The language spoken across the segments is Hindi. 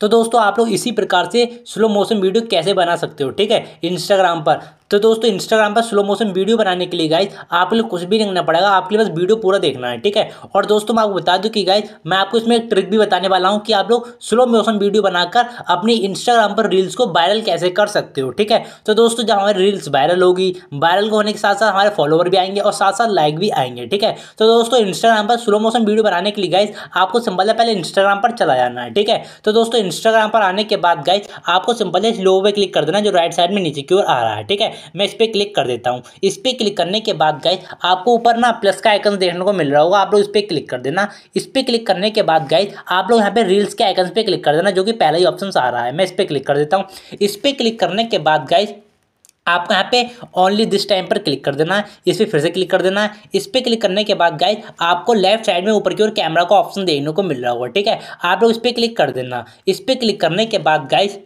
तो दोस्तों आप लोग इसी प्रकार से स्लो मोशन वीडियो कैसे बना सकते हो ठीक है इंस्टाग्राम पर तो दोस्तों इंस्टाग्राम पर स्लो मोशन वीडियो बनाने के लिए गाइज आप लोग कुछ भी नहीं पड़ेगा आपके लिए बस वीडियो पूरा देखना है ठीक है और दोस्तों मैं आपको बता दूँ कि गाइज मैं आपको इसमें एक ट्रिक भी बताने वाला हूँ कि आप लोग स्लो मोशन वीडियो बनाकर अपनी इंस्टाग्राम पर रील्स को वायरल कैसे कर सकते हो ठीक है तो दोस्तों जब हमारी रील्स वायरल होगी वायरल होने के साथ साथ हमारे फॉलोवर भी आएंगे और साथ साथ लाइक भी आएंगे ठीक है तो दोस्तों इंस्टाग्राम पर स्लो मोशन वीडियो बनाने के लिए गाइज आपको सिंपल पहले इंस्टाग्राम पर चला जाना है ठीक है तो दोस्तों इंस्टाग्राम पर आने के बाद गाइज आपको सिंपल स्लो पे क्लिक कर देना जो राइट साइड में नीचे की ओर आ रहा है ठीक है मैं इस पर क्लिक कर देता हूँ इस पर क्लिक करने के बाद गाइज आपको ऊपर ना प्लस का आइकन देखने को मिल रहा होगा आप लोग इस पर क्लिक कर देना इस पर क्लिक करने के बाद गाइज आप लोग यहाँ पे रील्स के आइकन पे क्लिक कर देना जो कि पहला ही ऑप्शन आ रहा है मैं इस पर क्लिक कर देता हूँ इस पर क्लिक करने के बाद गाइज आपको यहाँ पे ओनली दिस टाइम पर क्लिक कर देना है इस पर फिर से क्लिक कर देना है इस पर क्लिक करने के बाद गाइज आपको लेफ्ट साइड में ऊपर की ओर कैमरा का ऑप्शन देखने को मिल रहा होगा ठीक है आप लोग इस पर क्लिक कर देना इस पर क्लिक करने के बाद गाइज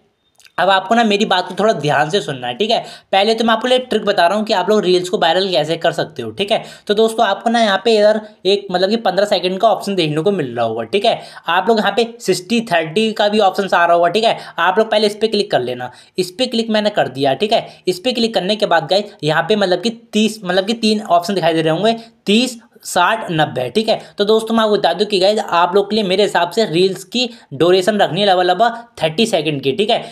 अब आपको ना मेरी बात को थोड़ा ध्यान से सुनना है ठीक है पहले तो मैं आपको लिए ट्रिक बता रहा हूँ कि आप लोग रील्स को वायरल कैसे कर सकते हो ठीक है तो दोस्तों आपको ना यहाँ पे इधर एक मतलब कि पंद्रह सेकंड का ऑप्शन देखने को मिल रहा होगा ठीक है आप लोग यहाँ पे सिक्सटी थर्टी का भी ऑप्शन आ रहा होगा ठीक है आप लोग पहले इस पर क्लिक कर लेना इस पर क्लिक मैंने कर दिया ठीक है इस पर क्लिक करने के बाद गए यहाँ पे मतलब कि तीस मतलब कि तीन ऑप्शन दिखाई दे रहे होंगे तीस साठ नब्बे ठीक है तो दोस्तों मैं आपको बता दूँ कि गाइज आप लोग के लिए मेरे हिसाब से रील्स की डोरेशन रखनी है लगभग लगभग थर्टी सेकेंड की ठीक है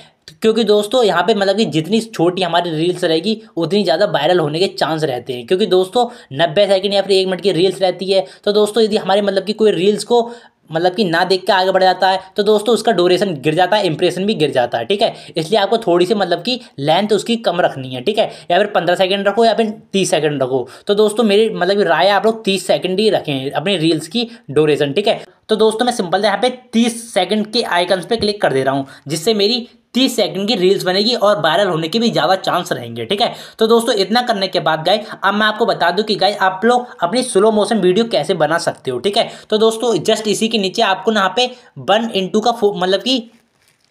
क्योंकि दोस्तों यहाँ पे मतलब कि जितनी छोटी हमारी रील्स रहेगी उतनी ज़्यादा वायरल होने के चांस रहते हैं क्योंकि दोस्तों नब्बे सेकंड या फिर एक मिनट की रील्स रहती है तो दोस्तों यदि हमारे मतलब कि कोई रील्स को मतलब कि ना देख के आगे बढ़ जाता है तो दोस्तों उसका ड्यूरेशन गिर जाता है इंप्रेशन भी गिर जाता है ठीक है इसलिए आपको थोड़ी सी मतलब कि लेंथ उसकी कम रखनी है ठीक है या फिर पंद्रह सेकंड रखो या फिर तीस सेकंड रखो तो दोस्तों मेरी मतलब राय आप लोग तीस सेकंड ही रखें अपनी रील्स की ड्यूरेशन ठीक है तो दोस्तों मैं सिंपल यहाँ पे तीस सेकंड के आइकन्स पे क्लिक कर दे रहा हूँ जिससे मेरी तीस सेकंड की रील्स बनेगी और वायरल होने के भी ज़्यादा चांस रहेंगे ठीक है तो दोस्तों इतना करने के बाद गाय अब मैं आपको बता दूं कि गाय आप लोग अपनी स्लो मोशन वीडियो कैसे बना सकते हो ठीक है तो दोस्तों जस्ट इसी के नीचे आपको यहाँ पे वन इंटू का मतलब कि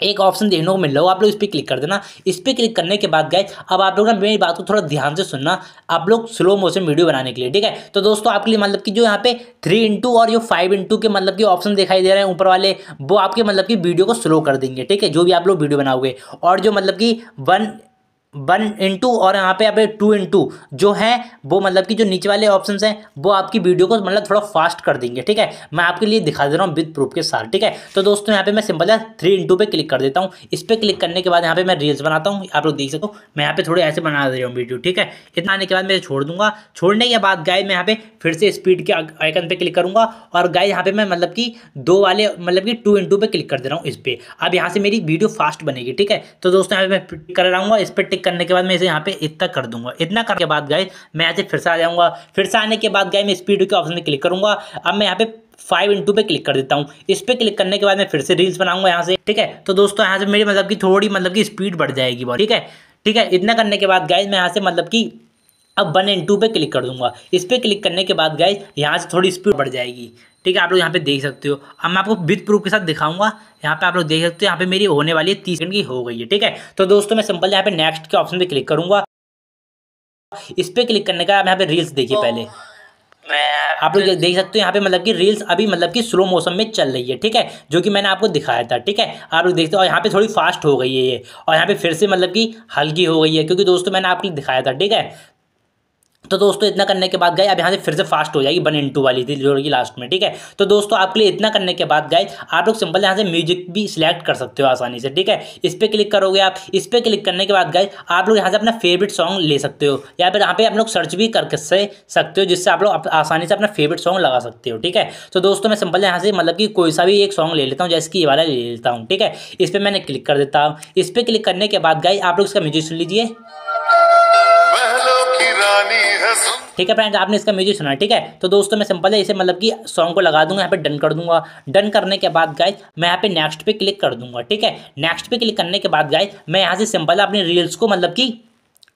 एक ऑप्शन देखने को मिल रहा हो आप लोग इस पर क्लिक कर देना इस पर क्लिक करने के बाद गए अब आप लोग ना मेरी बात को थोड़ा ध्यान से सुनना आप लोग स्लो मोशन वीडियो बनाने के लिए ठीक है तो दोस्तों आपके लिए मतलब कि जो यहाँ पे थ्री इंटू और जो फाइव इंटू के मतलब कि ऑप्शन दिखाई दे रहे हैं ऊपर वाले वो आपके मतलब कि वीडियो को स्लो कर देंगे ठीक है जो भी आप लोग वीडियो बनाओगे और जो मतलब कि वन वन इंटू और यहाँ पे यहाँ पे टू इंटू जो है वो मतलब कि जो नीचे वाले ऑप्शन हैं वो आपकी वीडियो को मतलब थोड़ा फास्ट कर देंगे ठीक है मैं आपके लिए दिखा दे रहा हूँ विद प्रूफ के साथ ठीक है तो दोस्तों यहाँ पे मैं सिंपल है थ्री इंटू पे क्लिक कर देता हूँ इस पर क्लिक करने के बाद यहाँ पे मैं रील्स बनाता हूँ आप लोग देख सकते हो मैं यहाँ पे थोड़े ऐसे बना दे रहा हूँ वीडियो ठीक है इतना आने के बाद मैं छोड़ दूंगा छोड़ने के बाद गाय मैं यहाँ पे फिर से स्पीड के आइकन पे क्लिक करूँगा और गाय यहाँ पे मैं मतलब कि दो वाले मतलब कि टू इंटू पे क्लिक कर दे रहा हूँ इस पर अब यहाँ से मेरी वीडियो फास्ट बनेगी ठीक है तो दोस्तों यहाँ पे मैं कर रहा हूँ इस पर टिक क्लिक करने के बाद मैं इसे यहाँ पे इतना कर दूंगा इतना करने के बाद गाय मैं यहाँ से फिर से आ जाऊँगा फिर से आने के बाद गाय मैं स्पीड के ऑप्शन में क्लिक करूंगा अब मैं यहाँ पे फाइव इंटू पे क्लिक कर देता हूँ इस पर क्लिक करने के बाद मैं फिर से रील्स बनाऊंगा यहाँ से ठीक है तो दोस्तों यहाँ से मेरी मतलब की थोड़ी मतलब की स्पीड बढ़ जाएगी ठीक है ठीक है इतना करने के बाद गाइज मैं यहाँ से मतलब की अब वन एंड टू पे क्लिक कर दूंगा इस पर क्लिक करने के बाद गाइज यहाँ से थोड़ी स्पीड बढ़ जाएगी ठीक है आप लोग यहाँ पे देख सकते हो अब मैं आपको विथ प्रूफ के साथ दिखाऊंगा यहाँ पे आप लोग देख सकते हो यहाँ पे मेरी होने वाली है तीस सेकंड की हो गई है ठीक है तो दोस्तों मैं सिंपल यहाँ पे नेक्स्ट के ऑप्शन पे क्लिक करूंगा इस पर क्लिक करने का आप यहाँ पे रील्स देखिए तो पहले आप लोग देख सकते हो यहाँ पे मतलब कि रील्स अभी मतलब कि स्लो मोशन में चल रही है ठीक है जो कि मैंने आपको दिखाया था ठीक है आप लोग देखते हो और यहाँ पे थोड़ी फास्ट हो गई है ये और यहाँ पे फिर से मतलब कि हल्की हो गई है क्योंकि दोस्तों मैंने आपको दिखाया था ठीक है तो दोस्तों इतना करने के बाद गए अब यहाँ से फिर से फास्ट हो जाएगी वन इंटू वाली थी जो कि लास्ट में ठीक है तो दोस्तों आपके लिए इतना करने के बाद गए आप लोग सिंपल यहाँ से म्यूजिक भी सिलेक्ट कर सकते हो आसानी से ठीक है इस पर क्लिक करोगे आप इस पर क्लिक करने के बाद गए आप लोग यहाँ से अपना फेवरेट सॉन्ग ले सकते हो या फिर यहाँ पे आप लोग सर्च भी करके से सकते हो जिससे आप लोग आसानी से अपना फेवरेट सॉन्ग लगा सकते हो ठीक है तो दोस्तों मैं सिंपल यहाँ से मतलब कि कोई सा भी एक सॉन्ग ले लेता हूँ जैसे कि ये वाला ले लेता हूँ ठीक है इस पर मैंने क्लिक कर देता हूँ इस पर क्लिक करने के बाद गए आप लोग इसका म्यूजिक सुन लीजिए ठीक है फ्रेंड्स आपने इसका म्यूजिक सुना ठीक है तो दोस्तों मैं सिंपल है इसे मतलब कि सॉन्ग को लगा दूंगा यहाँ पे डन कर दूंगा डन करने के बाद गाइज मैं यहाँ पे नेक्स्ट पे क्लिक कर दूंगा ठीक है नेक्स्ट पे क्लिक करने के बाद गाइज मैं यहाँ से सिंपल अपनी रील्स को मतलब की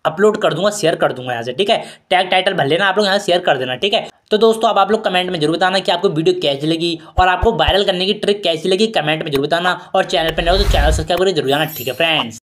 अपलोड कर दूंगा शेयर कर दूंगा यहाँ से ठीक है टैग टाइटल भर लेना आप लोग यहाँ शेयर कर देना ठीक है तो दोस्तों अब आप लोग कमेंट में जरूर बताना कि आपको वीडियो कैसी लगी और आपको वायरल करने की ट्रिक कैसी लगी कमेंट में जरूर बताना और चैनल पर नहीं हो तो चैनल सब्सक्राइब करें जरूर जाना ठीक है फ्रेंड्स